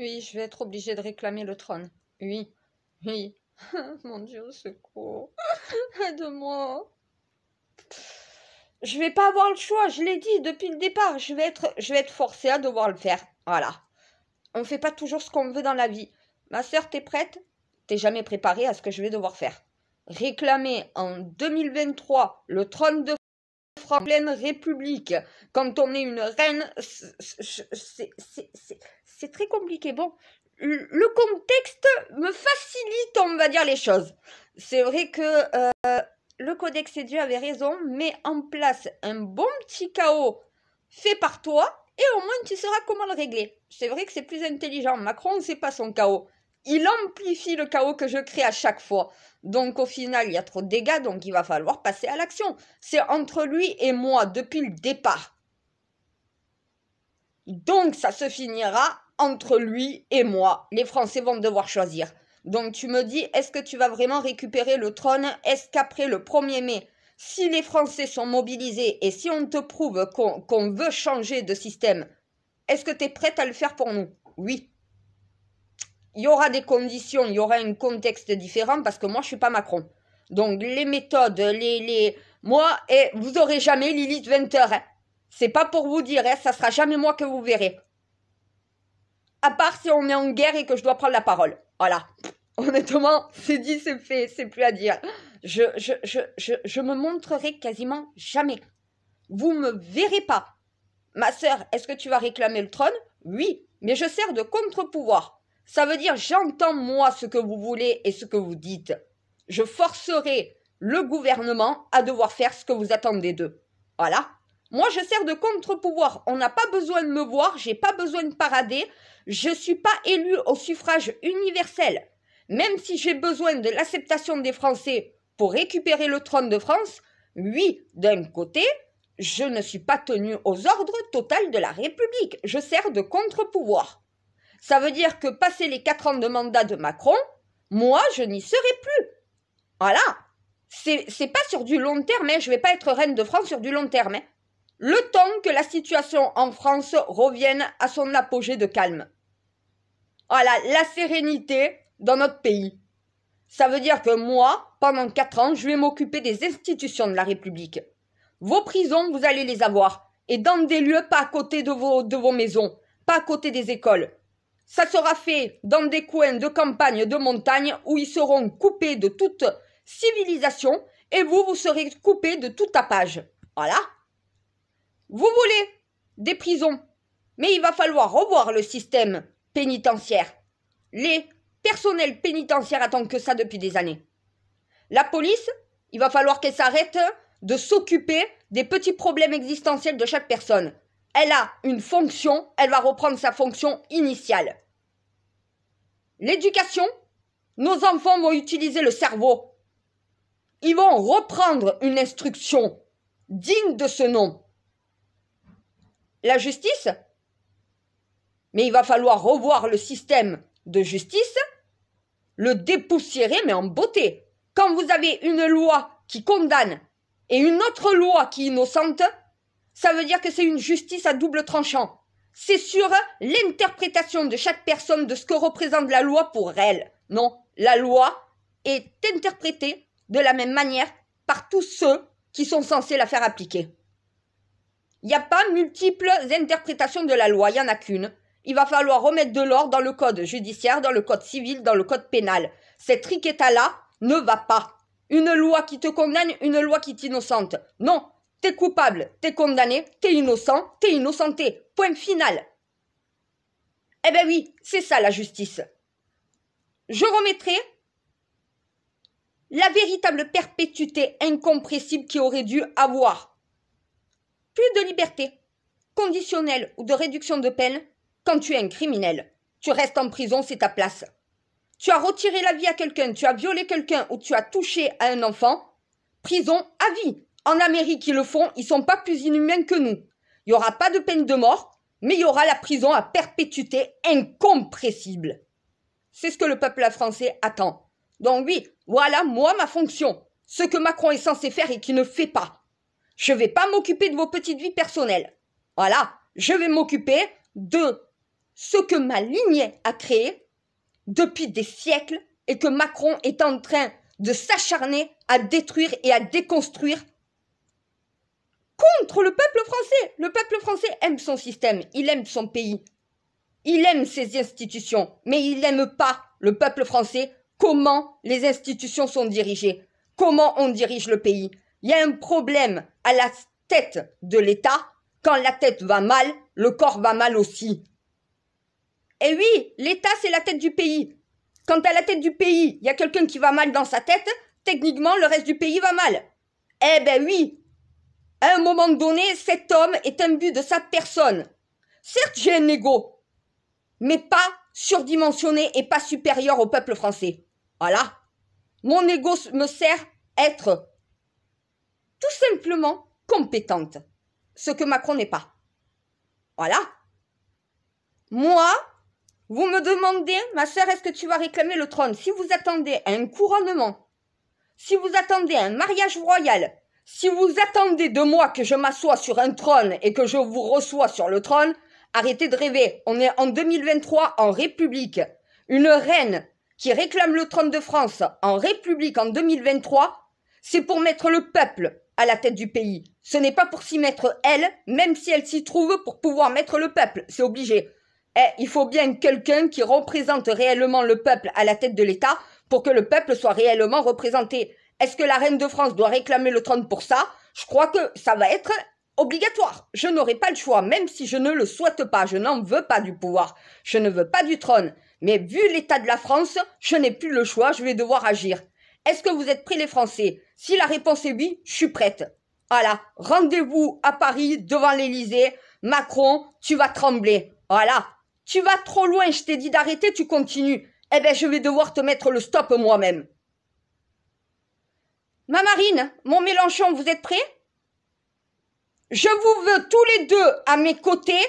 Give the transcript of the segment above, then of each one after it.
Oui, je vais être obligée de réclamer le trône. Oui, oui. Mon Dieu, au secours. aide moi. Je vais pas avoir le choix, je l'ai dit depuis le départ. Je vais être, je vais être forcée à devoir le faire. Voilà. On ne fait pas toujours ce qu'on veut dans la vie. Ma sœur, t'es prête T'es jamais préparée à ce que je vais devoir faire. Réclamer en 2023 le trône de en pleine République. Quand on est une reine, c'est très compliqué. Bon, le contexte me facilite, on va dire, les choses. C'est vrai que euh, le Codex et Dieu avait raison, met en place un bon petit chaos fait par toi, et au moins tu sauras comment le régler. C'est vrai que c'est plus intelligent. Macron, c'est pas son chaos il amplifie le chaos que je crée à chaque fois. Donc au final, il y a trop de dégâts, donc il va falloir passer à l'action. C'est entre lui et moi depuis le départ. Donc ça se finira entre lui et moi. Les Français vont devoir choisir. Donc tu me dis, est-ce que tu vas vraiment récupérer le trône Est-ce qu'après le 1er mai, si les Français sont mobilisés et si on te prouve qu'on veut changer de système, est-ce que tu es prête à le faire pour nous Oui il y aura des conditions, il y aura un contexte différent parce que moi, je suis pas Macron. Donc, les méthodes, les, les, moi, et vous aurez jamais Lilith 20 hein. C'est pas pour vous dire, hein, ça sera jamais moi que vous verrez. À part si on est en guerre et que je dois prendre la parole. Voilà. Honnêtement, c'est dit, c'est fait, c'est plus à dire. Je, je, me montrerai quasiment jamais. Vous me verrez pas. Ma sœur, est-ce que tu vas réclamer le trône Oui, mais je sers de contre-pouvoir. Ça veut dire j'entends moi ce que vous voulez et ce que vous dites. Je forcerai le gouvernement à devoir faire ce que vous attendez d'eux. Voilà. Moi, je sers de contre-pouvoir. On n'a pas besoin de me voir, j'ai pas besoin de parader. Je suis pas élu au suffrage universel. Même si j'ai besoin de l'acceptation des Français pour récupérer le trône de France, oui, d'un côté, je ne suis pas tenu aux ordres total de la République. Je sers de contre-pouvoir. Ça veut dire que passé les quatre ans de mandat de Macron, moi, je n'y serai plus. Voilà. C'est, pas sur du long terme, mais hein. je vais pas être reine de France sur du long terme. Hein. Le temps que la situation en France revienne à son apogée de calme. Voilà, la sérénité dans notre pays. Ça veut dire que moi, pendant quatre ans, je vais m'occuper des institutions de la République. Vos prisons, vous allez les avoir. Et dans des lieux pas à côté de vos, de vos maisons, pas à côté des écoles. Ça sera fait dans des coins de campagne, de montagne, où ils seront coupés de toute civilisation et vous, vous serez coupés de tout tapage. Voilà. Vous voulez des prisons, mais il va falloir revoir le système pénitentiaire. Les personnels pénitentiaires attendent que ça depuis des années. La police, il va falloir qu'elle s'arrête de s'occuper des petits problèmes existentiels de chaque personne elle a une fonction, elle va reprendre sa fonction initiale. L'éducation, nos enfants vont utiliser le cerveau. Ils vont reprendre une instruction digne de ce nom. La justice, mais il va falloir revoir le système de justice, le dépoussiérer, mais en beauté. Quand vous avez une loi qui condamne et une autre loi qui innocente, ça veut dire que c'est une justice à double tranchant. C'est sur l'interprétation de chaque personne de ce que représente la loi pour elle. Non, la loi est interprétée de la même manière par tous ceux qui sont censés la faire appliquer. Il n'y a pas multiples interprétations de la loi, il n'y en a qu'une. Il va falloir remettre de l'ordre dans le code judiciaire, dans le code civil, dans le code pénal. Cette triqueta là ne va pas. Une loi qui te condamne, une loi qui t'innocente. Non, T'es coupable, t'es condamné, t'es innocent, t'es innocenté. Point final. Eh ben oui, c'est ça la justice. Je remettrai la véritable perpétuité incompressible qui aurait dû avoir. Plus de liberté, conditionnelle ou de réduction de peine quand tu es un criminel. Tu restes en prison, c'est ta place. Tu as retiré la vie à quelqu'un, tu as violé quelqu'un ou tu as touché à un enfant, prison à vie en Amérique ils le font, ils sont pas plus inhumains que nous. Il y aura pas de peine de mort, mais il y aura la prison à perpétuité incompressible. C'est ce que le peuple français attend. Donc oui, voilà moi ma fonction, ce que Macron est censé faire et qui ne fait pas. Je vais pas m'occuper de vos petites vies personnelles. Voilà, je vais m'occuper de ce que ma lignée a créé depuis des siècles et que Macron est en train de s'acharner à détruire et à déconstruire contre le peuple français. Le peuple français aime son système, il aime son pays, il aime ses institutions, mais il n'aime pas le peuple français comment les institutions sont dirigées, comment on dirige le pays. Il y a un problème à la tête de l'État. Quand la tête va mal, le corps va mal aussi. Eh oui, l'État, c'est la tête du pays. Quand à la tête du pays, il y a quelqu'un qui va mal dans sa tête, techniquement, le reste du pays va mal. Eh ben oui, à un moment donné, cet homme est un but de sa personne. Certes, j'ai un ego, mais pas surdimensionné et pas supérieur au peuple français. Voilà. Mon ego me sert à être tout simplement compétente, ce que Macron n'est pas. Voilà. Moi, vous me demandez, ma soeur, est-ce que tu vas réclamer le trône Si vous attendez un couronnement, si vous attendez un mariage royal, si vous attendez de moi que je m'assoie sur un trône et que je vous reçois sur le trône, arrêtez de rêver. On est en 2023 en République. Une reine qui réclame le trône de France en République en 2023, c'est pour mettre le peuple à la tête du pays. Ce n'est pas pour s'y mettre elle, même si elle s'y trouve pour pouvoir mettre le peuple. C'est obligé. Eh, il faut bien quelqu'un qui représente réellement le peuple à la tête de l'État pour que le peuple soit réellement représenté. Est-ce que la reine de France doit réclamer le trône pour ça Je crois que ça va être obligatoire. Je n'aurai pas le choix, même si je ne le souhaite pas. Je n'en veux pas du pouvoir. Je ne veux pas du trône. Mais vu l'état de la France, je n'ai plus le choix. Je vais devoir agir. Est-ce que vous êtes prêts les Français Si la réponse est oui, je suis prête. Voilà, rendez-vous à Paris devant l'Élysée. Macron, tu vas trembler. Voilà, tu vas trop loin, je t'ai dit d'arrêter, tu continues. Eh ben je vais devoir te mettre le stop moi-même. Ma marine, mon Mélenchon, vous êtes prêts Je vous veux tous les deux à mes côtés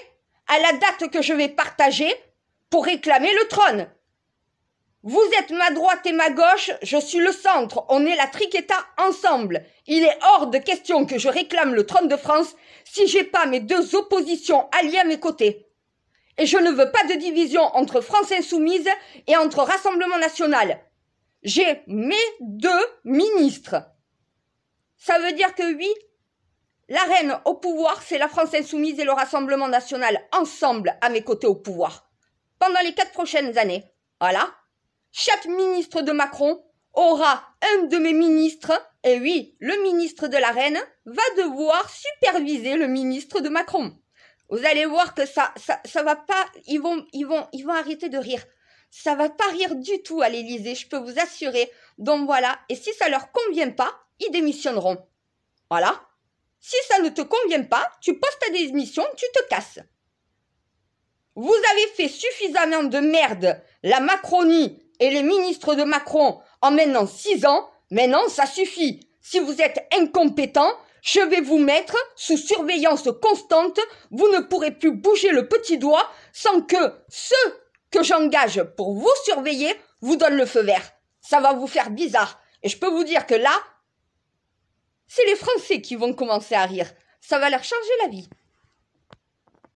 à la date que je vais partager pour réclamer le trône. Vous êtes ma droite et ma gauche, je suis le centre, on est la triqueta ensemble. Il est hors de question que je réclame le trône de France si j'ai pas mes deux oppositions alliées à mes côtés. Et je ne veux pas de division entre France insoumise et entre Rassemblement national j'ai mes deux ministres. Ça veut dire que oui, la reine au pouvoir, c'est la France insoumise et le Rassemblement national ensemble à mes côtés au pouvoir. Pendant les quatre prochaines années. Voilà. Chaque ministre de Macron aura un de mes ministres, et oui, le ministre de la reine va devoir superviser le ministre de Macron. Vous allez voir que ça, ça, ça va pas, ils vont, ils vont, ils vont arrêter de rire ça va pas rire du tout à l'Élysée, je peux vous assurer. Donc voilà, et si ça leur convient pas, ils démissionneront. Voilà. Si ça ne te convient pas, tu postes ta démission, tu te casses. Vous avez fait suffisamment de merde, la Macronie et les ministres de Macron, en maintenant six ans. Maintenant, ça suffit. Si vous êtes incompétent, je vais vous mettre sous surveillance constante. Vous ne pourrez plus bouger le petit doigt sans que ceux que j'engage pour vous surveiller vous donne le feu vert. Ça va vous faire bizarre. Et je peux vous dire que là, c'est les Français qui vont commencer à rire. Ça va leur changer la vie.